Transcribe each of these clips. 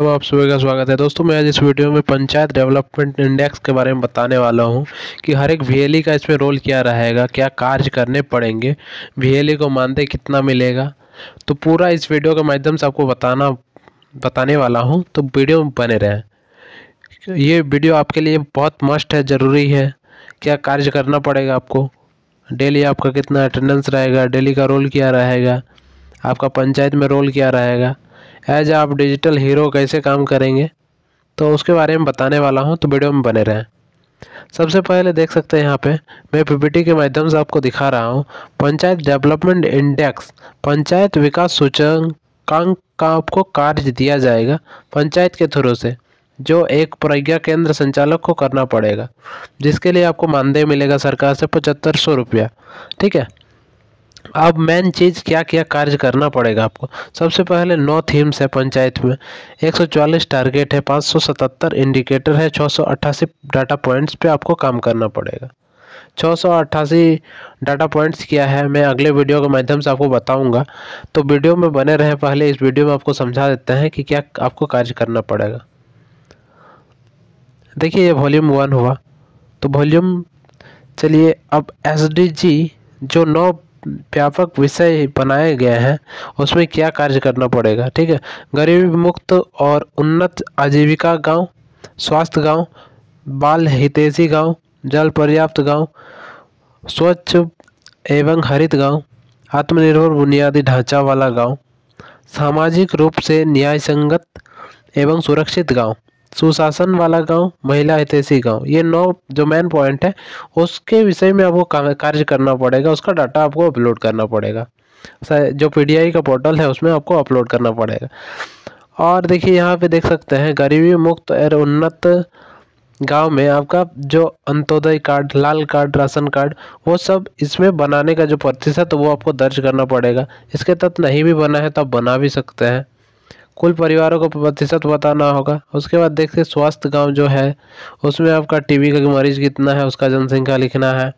तो आप सभी का स्वागत है दोस्तों मैं आज इस वीडियो में पंचायत डेवलपमेंट इंडेक्स के बारे में बताने वाला हूं कि हर एक वी e का इसमें रोल क्या रहेगा क्या कार्य करने पड़ेंगे वी e को मानते कितना मिलेगा तो पूरा इस वीडियो के माध्यम से आपको बताना बताने वाला हूं तो वीडियो में बने रहें ये वीडियो आपके लिए बहुत मस्ट है ज़रूरी है क्या कार्य करना पड़ेगा आपको डेली आपका कितना अटेंडेंस रहेगा डेली का रोल क्या रहेगा आपका पंचायत में रोल क्या रहेगा एज आप डिजिटल हीरो कैसे काम करेंगे तो उसके बारे में बताने वाला हूँ तो वीडियो में बने रहें सबसे पहले देख सकते हैं यहाँ पे मैं पीपीटी के माध्यम से आपको दिखा रहा हूँ पंचायत डेवलपमेंट इंडेक्स पंचायत विकास सूचकांक का आपको कार्य दिया जाएगा पंचायत के थ्रू से जो एक प्रज्ञा केंद्र संचालक को करना पड़ेगा जिसके लिए आपको मानदेय मिलेगा सरकार से पचहत्तर सौ रुपया ठीक है अब मेन चीज़ क्या क्या कार्य करना पड़ेगा आपको सबसे पहले नौ थीम्स है पंचायत में 144 टारगेट है 577 इंडिकेटर है छः डाटा पॉइंट्स पे आपको काम करना पड़ेगा छः डाटा पॉइंट्स क्या है मैं अगले वीडियो के माध्यम से आपको बताऊंगा तो वीडियो में बने रहें पहले इस वीडियो में आपको समझा देते हैं कि क्या आपको कार्य करना पड़ेगा देखिए ये वॉल्यूम वन हुआ तो वॉल्यूम चलिए अब एस जो नौ व्यापक विषय बनाया गया है उसमें क्या कार्य करना पड़ेगा ठीक है गरीबी मुक्त और उन्नत आजीविका गांव स्वास्थ्य गांव बाल हितेशी गांव जल पर्याप्त गांव स्वच्छ एवं हरित गांव आत्मनिर्भर बुनियादी ढांचा वाला गांव सामाजिक रूप से न्याय संगत एवं सुरक्षित गांव सुशासन वाला गांव महिला हितैषी गांव ये नौ जो मेन पॉइंट है उसके विषय में आपको कार्य करना पड़ेगा उसका डाटा आपको अपलोड करना पड़ेगा जो पीडीआई का पोर्टल है उसमें आपको अपलोड करना पड़ेगा और देखिए यहाँ पे देख सकते हैं गरीबी मुक्त और उन्नत गांव में आपका जो अंत्योदय कार्ड लाल कार्ड राशन कार्ड वो सब इसमें बनाने का जो प्रतिशत वो आपको दर्ज करना पड़ेगा इसके तहत नहीं भी बना है तो आप बना भी सकते हैं कुल परिवारों को प्रतिशत बताना होगा उसके बाद देखते स्वास्थ्य गांव जो है उसमें आपका टीबी का मरीज कितना है उसका जनसंख्या लिखना है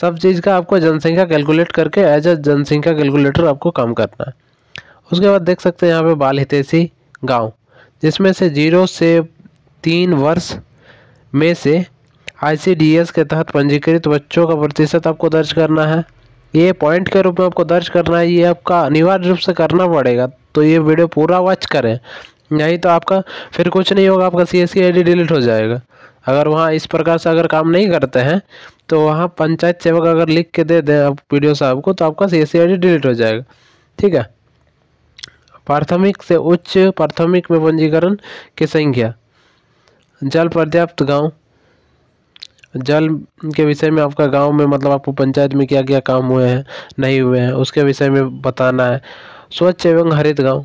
सब चीज़ का आपको जनसंख्या कैलकुलेट करके एज अ जनसंख्या कैलकुलेटर आपको काम करना है उसके बाद देख सकते हैं यहाँ पे बाल हितेशी गाँव जिसमें से जीरो से तीन वर्ष में से आई के तहत पंजीकृत बच्चों का प्रतिशत आपको दर्ज करना है ये पॉइंट के रूप में आपको दर्ज करना है ये आपका अनिवार्य रूप से करना पड़ेगा तो ये वीडियो पूरा वॉच करें नहीं तो आपका फिर कुछ नहीं होगा आपका सी एस डिलीट हो जाएगा अगर वहाँ इस प्रकार से अगर काम नहीं करते हैं तो वहाँ पंचायत सेवक अगर लिख के दे दें आप वीडियो साहब को तो आपका सी एस डिलीट हो जाएगा ठीक है प्राथमिक से उच्च प्राथमिक में पंजीकरण की संख्या जल पर्याप्त गांव जल के विषय में आपका गांव में मतलब आपको पंचायत में क्या क्या काम हुए हैं नहीं हुए हैं उसके विषय में बताना है स्वच्छ एवं हरित गांव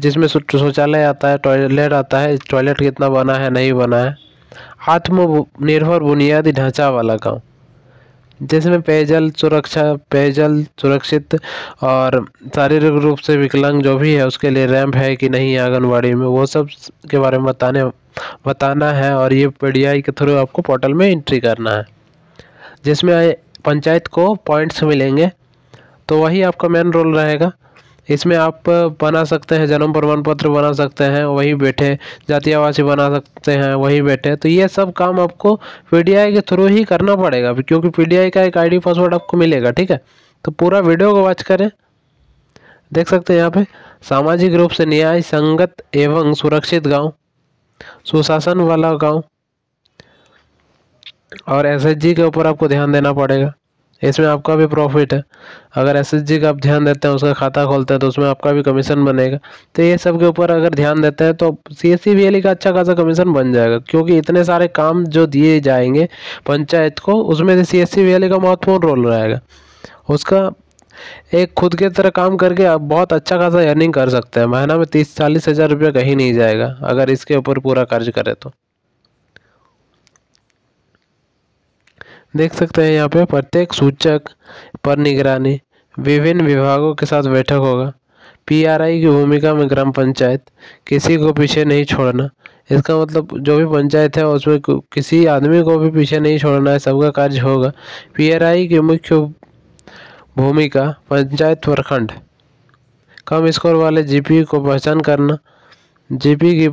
जिसमें शौचालय आता है टॉयलेट आता है टॉयलेट कितना बना है नहीं बना है आत्मनिर्भर बुनियादी ढांचा वाला गांव जिसमें पेयजल सुरक्षा पेयजल सुरक्षित और शारीरिक रूप से विकलांग जो भी है उसके लिए रैंप है कि नहीं आंगनबाड़ी में वो सब के बारे में बताने बताना है और ये पी के थ्रू आपको पोर्टल में एंट्री करना है जिसमें पंचायत को पॉइंट्स मिलेंगे तो वही आपका मेन रोल रहेगा इसमें आप बना सकते हैं जन्म प्रमाण पत्र बना सकते हैं वहीं बैठे जातीय आवासीय बना सकते हैं वहीं बैठे तो ये सब काम आपको पी के थ्रू ही करना पड़ेगा क्योंकि पी का एक आई पासवर्ड आपको मिलेगा ठीक है तो पूरा वीडियो को वॉच करें देख सकते हैं यहाँ पे सामाजिक रूप से न्याय संगत एवं सुरक्षित गांव सुशासन वाला गांव और एसएचजी के ऊपर आपको ध्यान देना पड़ेगा इसमें आपका भी प्रॉफिट है अगर एस का आप ध्यान देते हैं उसका खाता खोलते हैं तो उसमें आपका भी कमीशन बनेगा तो ये सब के ऊपर अगर ध्यान देते हैं तो सी एस e e का अच्छा खासा कमीशन बन जाएगा क्योंकि इतने सारे काम जो दिए जाएंगे पंचायत को उसमें से सी एस का महत्वपूर्ण रोल रहेगा उसका एक खुद के तरह काम करके आप बहुत अच्छा खासा अर्निंग कर सकते हैं महीना में तीस चालीस हज़ार रुपया कहीं नहीं जाएगा अगर इसके ऊपर पूरा कर्ज करें तो देख सकते हैं यहाँ पे प्रत्येक सूचक पर निगरानी विभिन्न विभागों के साथ बैठक होगा पीआरआई की भूमिका में ग्राम पंचायत किसी को पीछे नहीं छोड़ना इसका मतलब जो भी पंचायत है उसमें किसी आदमी को भी पीछे नहीं छोड़ना है सबका कार्य होगा पीआरआई की मुख्य भूमिका पंचायत प्रखंड कम स्कोर वाले जीपी को पहचान करना जीपी की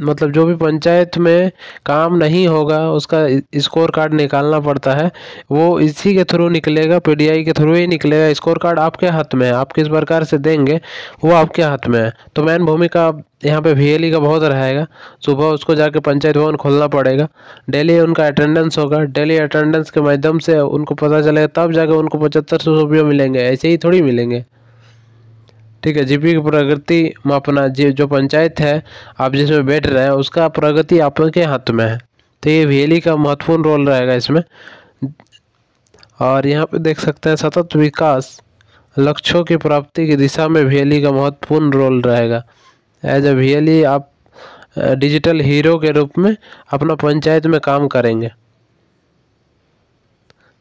मतलब जो भी पंचायत में काम नहीं होगा उसका स्कोर कार्ड निकालना पड़ता है वो इसी के थ्रू निकलेगा पीडीआई के थ्रू ही निकलेगा स्कोर कार्ड आपके हाथ में है आप किस प्रकार से देंगे वो आपके हाथ में है तो मैन भूमिका यहाँ पे वीएलई e का बहुत रहेगा सुबह उसको जाके पंचायत भवन खोलना पड़ेगा डेली उनका अटेंडेंस होगा डेली अटेंडेंस के माध्यम से उनको पता चलेगा तब जाके उनको पचहत्तर सौ रुपये मिलेंगे ऐसे ही थोड़ी मिलेंगे ठीक है जीपी की प्रगति मापना जो पंचायत है आप जिसमें बैठ रहे हैं उसका प्रगति आपके हाथ में है तो ये वीएलई e का महत्वपूर्ण रोल रहेगा इसमें और यहाँ पे देख सकते हैं सतत विकास लक्ष्यों की प्राप्ति की दिशा में वीएलई e का महत्वपूर्ण रोल रहेगा एज ए वीएलई आप डिजिटल हीरो के रूप में अपना पंचायत में काम करेंगे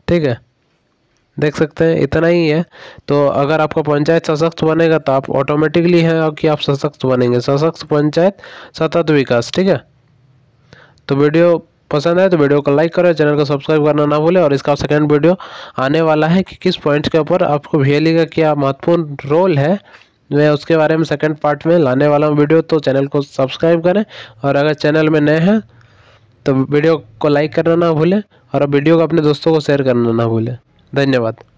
ठीक है देख सकते हैं इतना ही है तो अगर आपका पंचायत सशक्त बनेगा तो आप ऑटोमेटिकली है कि आप सशक्त बनेंगे सशक्त पंचायत सतत विकास ठीक है तो वीडियो पसंद है तो वीडियो को लाइक करें चैनल को सब्सक्राइब करना ना भूलें और इसका सेकंड वीडियो आने वाला है कि किस पॉइंट के ऊपर आपको वी का क्या महत्वपूर्ण रोल है मैं उसके बारे में सेकंड पार्ट में लाने वाला हूँ वीडियो तो चैनल को सब्सक्राइब करें और अगर चैनल में नए हैं तो वीडियो को लाइक करना ना भूलें और वीडियो को अपने दोस्तों को शेयर करना ना भूलें धन्यवाद